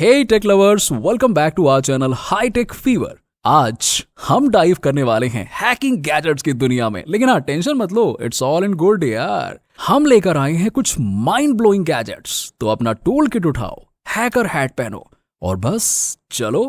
hey tech lovers welcome back to our channel high tech fever आज हम dive करने वाले हैं हैकिंग गैजेट्स की दुनिया में लेकिन हाँ टेंशन मत लो इट्स ऑल इन गुड यार हम लेकर आए हैं कुछ माइंड ब्लोइंग गैजेट्स तो अपना टूल किट उठाओ हैकर हैट पहनो और बस चलो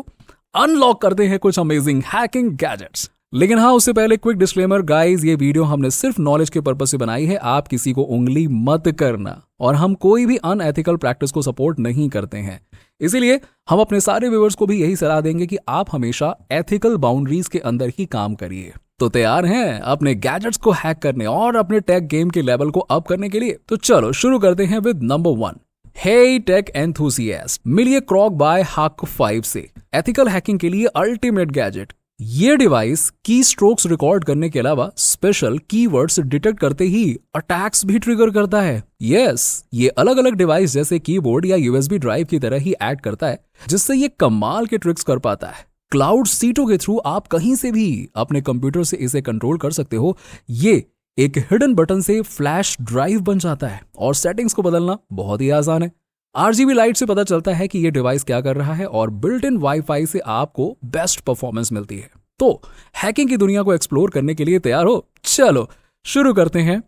अनलॉक करते हैं कुछ अमेजिंग हैकिंग गैजेट्स लेकिन हाँ उससे पहले क्विक डिस्क्लेमर गाइस ये वीडियो हमने सिर्फ नॉलेज के पर्पज से बनाई है आप किसी को उंगली मत करना और हम कोई भी अनएथिकल प्रैक्टिस को सपोर्ट नहीं करते हैं इसीलिए हम अपने सारे व्यूवर्स को भी यही सलाह देंगे कि आप हमेशा एथिकल बाउंड्रीज के अंदर ही काम करिए तो तैयार हैं अपने गैजेट्स को हैक करने और अपने टेक गेम के लेवल को अप करने के लिए तो चलो शुरू करते हैं with number one hey tech enthusiast मिलिए क्रॉक बाय हाक फाइव से एथिकल हैकिंग के लिए अल्टीमेट गैजेट ये डिवाइस की स्ट्रोक्स रिकॉर्ड करने के अलावा स्पेशल कीवर्ड्स डिटेक्ट करते ही अटैक्स भी ट्रिगर करता है यस yes, ये अलग अलग डिवाइस जैसे कीबोर्ड या यूएसबी ड्राइव की तरह ही ऐड करता है जिससे ये कमाल के ट्रिक्स कर पाता है क्लाउड सीटों के थ्रू आप कहीं से भी अपने कंप्यूटर से इसे कंट्रोल कर सकते हो ये एक हिडन बटन से फ्लैश ड्राइव बन जाता है और सेटिंग्स को बदलना बहुत ही आसान है आरजीबी लाइट से पता चलता है कि यह डिवाइस क्या कर रहा है और बिल्ट इन वाईफाई से आपको बेस्ट परफॉर्मेंस मिलती है तो हैकिंग की दुनिया को एक्सप्लोर करने के लिए तैयार हो चलो शुरू करते हैं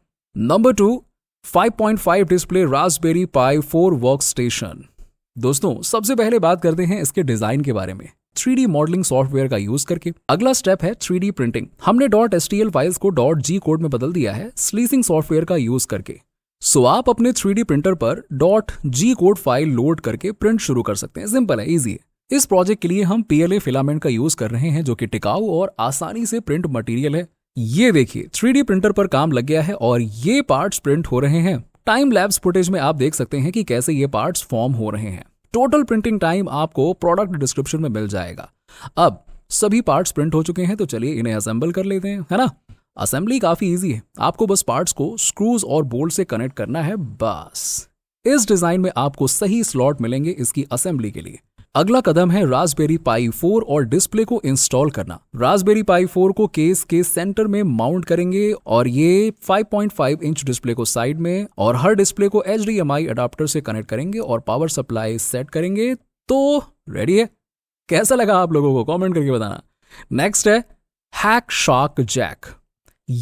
number two 5.5 display Raspberry Pi 4 work station दोस्तों सबसे पहले बात करते हैं इसके डिजाइन के बारे में थ्री मॉडलिंग सॉफ्टवेयर का यूज करके अगला स्टेप है थ्री प्रिंटिंग हमने डॉट एस फाइल्स को डॉट जी कोड में बदल दिया है स्लीसिंग सॉफ्टवेयर का यूज करके सो so, आप अपने 3D प्रिंटर पर dot G code file load करके प्रिंट शुरू कर सकते हैं सिंपल है ईजी है इस प्रोजेक्ट के लिए हम पीएलए फिलामेंट का यूज कर रहे हैं जो कि टिकाऊ और आसानी से प्रिंट मटेरियल है ये देखिए थ्री प्रिंटर पर काम लग गया है और ये पार्ट्स प्रिंट हो रहे हैं टाइम लैब्स फुटेज में आप देख सकते हैं कि कैसे ये पार्ट्स फॉर्म हो रहे हैं टोटल प्रिंटिंग टाइम आपको प्रोडक्ट डिस्क्रिप्शन में मिल जाएगा अब सभी पार्ट्स प्रिंट हो चुके हैं तो चलिए इन्हें असेंबल कर लेते हैं है ना असेंबली काफी इजी है आपको बस पार्ट्स को स्क्रूज और बोल्ट से कनेक्ट करना है बस इस डिजाइन में आपको सही स्लॉट मिलेंगे इसकी असेंबली के लिए अगला कदम है रासबेरी पाई 4 और डिस्प्ले को इंस्टॉल करना रासबेरी पाई 4 को केस के सेंटर में माउंट करेंगे और ये 5.5 इंच डिस्प्ले को साइड में और हर डिस्प्ले को एच अडाप्टर से कनेक्ट करेंगे और पावर सप्लाई सेट करेंगे तो रेडी है कैसा लगा आप लोगों को कॉमेंट करके बताना नेक्स्ट है हैक शॉक जैक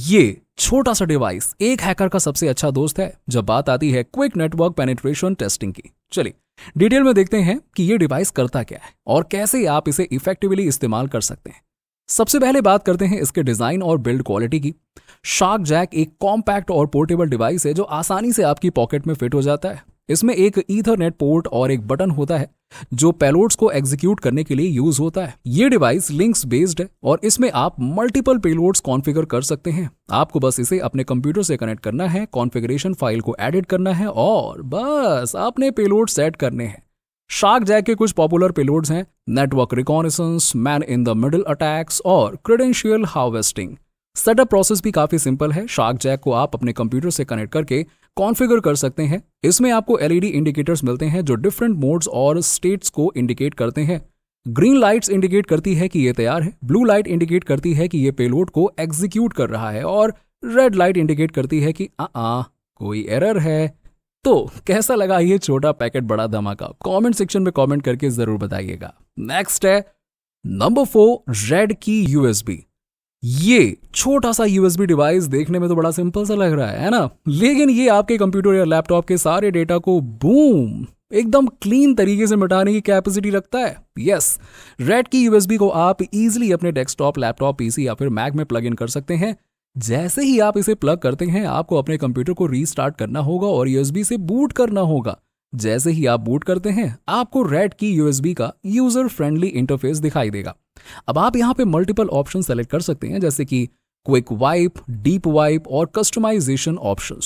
ये छोटा सा डिवाइस एक हैकर का सबसे अच्छा दोस्त है जब बात आती है क्विक नेटवर्क पेनिट्रेशन टेस्टिंग की चलिए डिटेल में देखते हैं कि ये डिवाइस करता क्या है और कैसे आप इसे इफेक्टिवली इस्तेमाल कर सकते हैं सबसे पहले बात करते हैं इसके डिजाइन और बिल्ड क्वालिटी की शार्क जैक एक कॉम्पैक्ट और पोर्टेबल डिवाइस है जो आसानी से आपकी पॉकेट में फिट हो जाता है इसमें एक ईथरनेट पोर्ट और एक बटन होता है जो पेलोड्स को एग्जीक्यूट करने के लिए यूज होता है ये डिवाइस लिंक्स बेस्ड है और इसमें आप मल्टीपल पेलोड्स कॉन्फ़िगर कर सकते हैं आपको बस इसे अपने कंप्यूटर से कनेक्ट करना है कॉन्फ़िगरेशन फाइल को एडिट करना है और बस आपने पेलोड सेट करने हैं शार्क जैक के कुछ पॉपुलर पेलोड्स हैं network reconnaissance man in the middle attacks और क्रेडेंशियल हार्वेस्टिंग सेटअप प्रोसेस भी काफी सिंपल है शार्क जैक को आप अपने कंप्यूटर से कनेक्ट करके कॉन्फ़िगर कर सकते हैं इसमें आपको एलईडी इंडिकेटर्स मिलते हैं जो डिफरेंट मोड्स और स्टेट्स को इंडिकेट करते हैं ग्रीन लाइट्स इंडिकेट करती है कि ये तैयार है ब्लू लाइट इंडिकेट करती है कि ये पेलोड को एग्जीक्यूट कर रहा है और रेड लाइट इंडिकेट करती है कि आ आ कोई एरर है तो कैसा लगा ये छोटा पैकेट बड़ा धमाका कमेंट सेक्शन में कमेंट करके जरूर बताइएगा नेक्स्ट है number four Red Key USB ये छोटा सा यूएसबी डिवाइस देखने में तो बड़ा सिंपल सा लग रहा है, ना लेकिन ये आपके कंप्यूटर या लैपटॉप के सारे डेटा को बूम एकदम क्लीन तरीके से मिटाने की कैपेसिटी रखता है यस रेड की यूएसबी को आप इजीली अपने डेस्कटॉप लैपटॉप पीसी या फिर मैक में प्लग इन कर सकते हैं जैसे ही आप इसे प्लग करते हैं आपको अपने कंप्यूटर को रीस्टार्ट करना होगा और यूएसबी से बूट करना होगा जैसे ही आप बूट करते हैं आपको रेड की यूएसबी का यूजर फ्रेंडली इंटरफेस दिखाई देगा अब आप यहाँ पे मल्टीपल ऑप्शन सेलेक्ट कर सकते हैं जैसे कि क्विक वाइप डीप वाइप और customisation option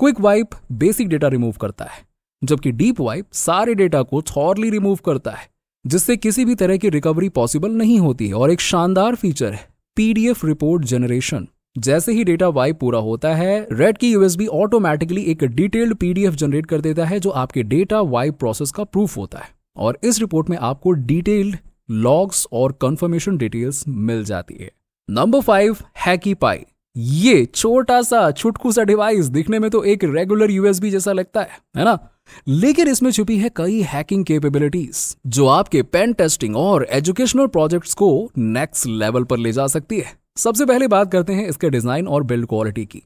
quick wipe basic data remove करता है जबकि डीप वाइप सारे डेटा को थॉरली रिमूव करता है जिससे किसी भी तरह की रिकवरी पॉसिबल नहीं होती है और एक शानदार फीचर है पीडीएफ रिपोर्ट जनरेशन जैसे ही डेटा वाइप पूरा होता है रेड की यूएसबी ऑटोमेटिकली एक डिटेल्ड पीडीएफ जनरेट कर देता है जो आपके डेटा वाइप प्रोसेस का प्रूफ होता है और इस रिपोर्ट में आपको डिटेल्ड लॉग्स और कंफर्मेशन डिटेल्स मिल जाती है नंबर फाइव हैकी पाई ये छोटा सा छुटकू सा डिवाइस दिखने में तो एक रेगुलर यूएसबी जैसा लगता है है ना लेकिन इसमें छुपी है कई हैकिंग कैपेबिलिटीज जो आपके पेन टेस्टिंग और एजुकेशनल प्रोजेक्ट्स को नेक्स्ट लेवल पर ले जा सकती है सबसे पहले बात करते हैं इसके डिजाइन और बिल्ड क्वालिटी की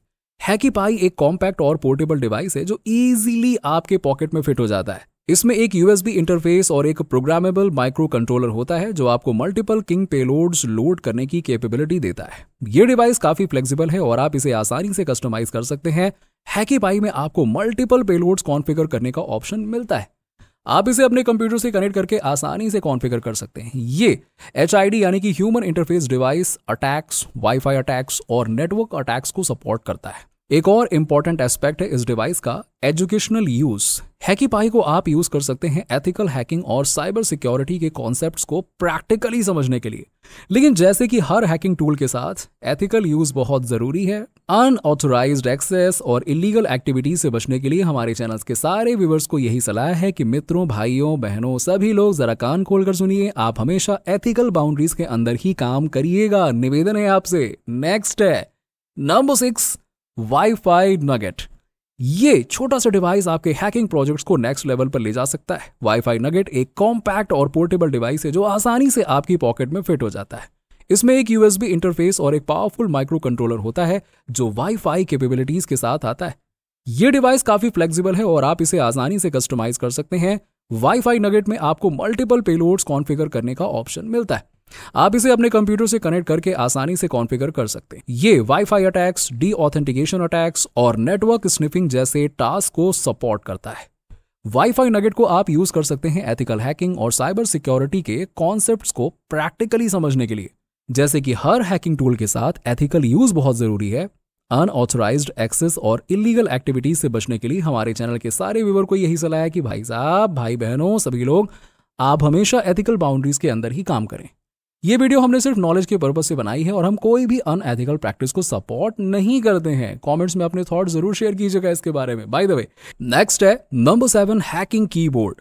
हैकी पाई एक कॉम्पैक्ट और पोर्टेबल डिवाइस है जो इजीली आपके पॉकेट में फिट हो जाता है इसमें एक यूएसबी इंटरफेस और एक प्रोग्रामेबल माइक्रो कंट्रोलर होता है जो आपको मल्टीपल किंग पेलोड्स लोड करने की कैपेबिलिटी देता है ये डिवाइस काफी फ्लेक्सिबल है और आप इसे आसानी से कस्टमाइज कर सकते हैं हैकी पाई में आपको मल्टीपल पेलोड्स कॉन्फ़िगर करने का ऑप्शन मिलता है आप इसे अपने कंप्यूटर से कनेक्ट करके आसानी से कॉन्फ़िगर कर सकते हैं ये एच यानी कि human interface device attacks WiFi attacks और नेटवर्क अटैक्स को सपोर्ट करता है एक और इंपॉर्टेंट एस्पेक्ट है इस डिवाइस का एजुकेशनल यूज हैकी पाई को आप यूज कर सकते हैं एथिकल हैकिंग और साइबर सिक्योरिटी के कॉन्सेप्ट्स को प्रैक्टिकली समझने के लिए लेकिन जैसे कि हर हैकिंग टूल के साथ एथिकल यूज बहुत जरूरी है अनऑथोराइज एक्सेस और इलीगल एक्टिविटीज से बचने के लिए हमारे चैनल के सारे व्यूवर्स को यही सलाह है कि मित्रों भाइयों बहनों सभी लोग जरा कान खोल कर सुनिए आप हमेशा एथिकल बाउंड्रीज के अंदर ही काम करिएगा निवेदन है आपसे नेक्स्ट है नंबर सिक्स वाईफाई नगेट ये छोटा सा डिवाइस आपके हैकिंग प्रोजेक्ट्स को नेक्स्ट लेवल पर ले जा सकता है वाईफाई नगेट एक कॉम्पैक्ट और पोर्टेबल डिवाइस है जो आसानी से आपकी पॉकेट में फिट हो जाता है इसमें एक यूएसबी इंटरफेस और एक पावरफुल माइक्रो कंट्रोलर होता है जो वाईफाई कैपेबिलिटीज के साथ आता है ये डिवाइस काफी फ्लेक्सिबल है और आप इसे आसानी से कस्टमाइज कर सकते हैं वाईफाई नगेट में आपको मल्टीपल पेलोड्स कॉन्फ़िगर करने का ऑप्शन मिलता है आप इसे अपने कंप्यूटर से कनेक्ट करके आसानी से कॉन्फ़िगर कर सकते हैं ये WiFi attacks deauthentication attacks और नेटवर्क स्निफिंग जैसे टास्क को सपोर्ट करता है वाईफाई नगेट को आप यूज कर सकते हैं एथिकल हैकिंग और साइबर सिक्योरिटी के कॉन्सेप्ट को प्रैक्टिकली समझने के लिए जैसे कि हर हैकिंग टूल के साथ एथिकल यूज बहुत जरूरी है अनऑथोराइज एक्सेस और इलीगल एक्टिविटीज से बचने के लिए हमारे चैनल के सारे व्यूवर को यही सलाह है कि भाई साहब भाई बहनों सभी लोग आप हमेशा एथिकल बाउंड्रीज के अंदर ही काम करें ये वीडियो हमने सिर्फ नॉलेज के पर्पज से बनाई है और हम कोई भी अनएथिकल प्रैक्टिस को सपोर्ट नहीं करते हैं कमेंट्स में अपने थॉट जरूर शेयर कीजिएगा इसके बारे में बाय द वे नेक्स्ट है नंबर सेवन हैकिंग कीबोर्ड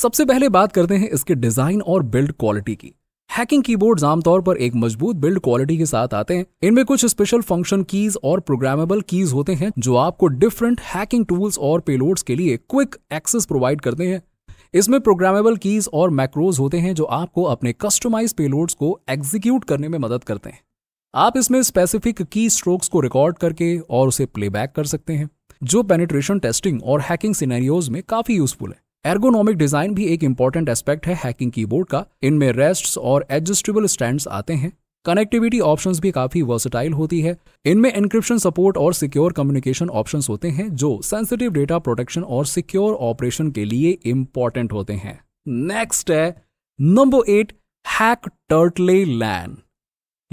सबसे पहले बात करते हैं इसके डिजाइन और बिल्ड क्वालिटी की हैकिंग कीबोर्ड्स आमतौर पर एक मजबूत बिल्ड क्वालिटी के साथ आते हैं इनमें कुछ स्पेशल फंक्शन कीज और प्रोग्रामेबल कीज होते हैं जो आपको डिफरेंट हैकिंग टूल्स और पेलोड्स के लिए क्विक एक्सेस प्रोवाइड करते हैं इसमें प्रोग्रामेबल कीज और मैक्रोज होते हैं जो आपको अपने कस्टमाइज पेलोड्स को एग्जीक्यूट करने में मदद करते हैं आप इसमें स्पेसिफिक की स्ट्रोक्स को रिकॉर्ड करके और उसे प्लेबैक कर सकते हैं जो पेनिट्रेशन टेस्टिंग और हैकिंग सिनेरियोज में काफी यूजफुल है एर्गोनॉमिक डिजाइन भी एक इंपॉर्टेंट एस्पेक्ट है हैकिंग कीबोर्ड का इनमें रेस्ट और एडजस्टेबल स्टैंड आते हैं कनेक्टिविटी ऑप्शंस भी काफी वर्सटाइल होती है इनमें इनक्रिप्शन सपोर्ट और सिक्योर कम्युनिकेशन ऑप्शंस होते हैं जो सेंसिटिव डेटा प्रोटेक्शन और सिक्योर ऑपरेशन के लिए इंपॉर्टेंट होते हैं नेक्स्ट है number eight hack turtle LAN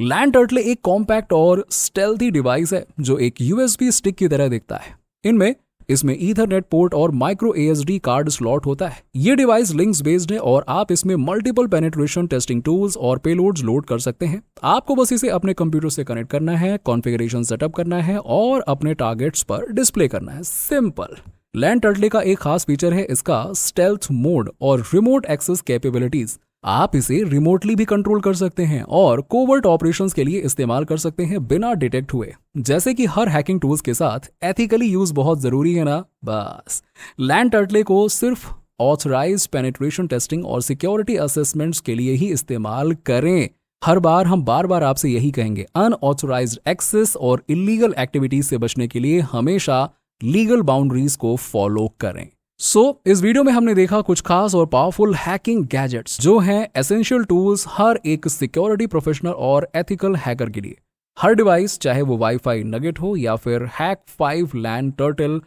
land turtle एक कॉम्पैक्ट और स्टेल्थी डिवाइस है जो एक यूएसबी स्टिक की तरह दिखता है इनमें इसमें ईथरनेट पोर्ट और माइक्रो ए कार्ड स्लॉट होता है ये डिवाइस लिंक्स बेस्ड है और आप इसमें मल्टीपल पेनेट्रेशन टेस्टिंग टूल्स और पेलोड्स लोड कर सकते हैं आपको बस इसे अपने कंप्यूटर से कनेक्ट करना है कॉन्फ़िगरेशन सेटअप करना है और अपने टारगेट्स पर डिस्प्ले करना है सिंपल लैंड टर्टले का एक खास फीचर है इसका स्टेल्थ मोड और रिमोट एक्सेस कैपेबिलिटीज आप इसे रिमोटली भी कंट्रोल कर सकते हैं और कोवर्ट ऑपरेशंस के लिए इस्तेमाल कर सकते हैं बिना डिटेक्ट हुए जैसे कि हर हैकिंग टूल्स के साथ एथिकली यूज बहुत जरूरी है ना बस लैंड टर्टले को सिर्फ ऑथराइज पेनिट्रेशन टेस्टिंग और सिक्योरिटी असेसमेंट्स के लिए ही इस्तेमाल करें हर बार हम बार बार आपसे यही कहेंगे अनऑथोराइज एक्सेस और इलीगल एक्टिविटीज से बचने के लिए हमेशा लीगल बाउंड्रीज को फॉलो करें सो so, इस वीडियो में हमने देखा कुछ खास और पावरफुल हैकिंग गैजेट्स जो हैं एसेंशियल टूल्स हर एक सिक्योरिटी प्रोफेशनल और एथिकल हैकर के लिए हर डिवाइस चाहे वो वाईफाई नगेट हो या फिर हैक फाइव लैंड टर्टल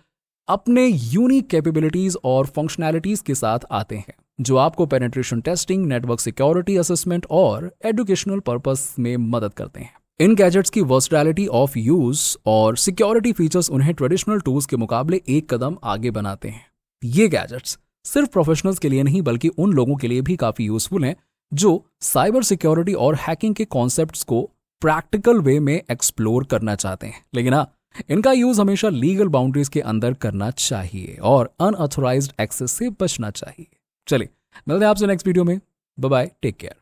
अपने यूनिक कैपेबिलिटीज और फंक्शनैलिटीज के साथ आते हैं जो आपको penetration testing network security assessment और एडुकेशनल पर्पस में मदद करते हैं इन गैजेट्स की वर्सटैलिटी ऑफ यूज और सिक्योरिटी फीचर्स उन्हें ट्रेडिशनल टूल्स के मुकाबले एक कदम आगे बनाते हैं ये गैजेट्स सिर्फ प्रोफेशनल्स के लिए नहीं बल्कि उन लोगों के लिए भी काफ़ी यूजफुल हैं जो साइबर सिक्योरिटी और हैकिंग के कॉन्सेप्ट को प्रैक्टिकल वे में एक्सप्लोर करना चाहते हैं लेकिन हाँ इनका यूज हमेशा लीगल बाउंड्रीज के अंदर करना चाहिए और अनऑथोराइज एक्सेस से बचना चाहिए चलिए मिलते हैं आपसे नेक्स्ट वीडियो में बाय टेक केयर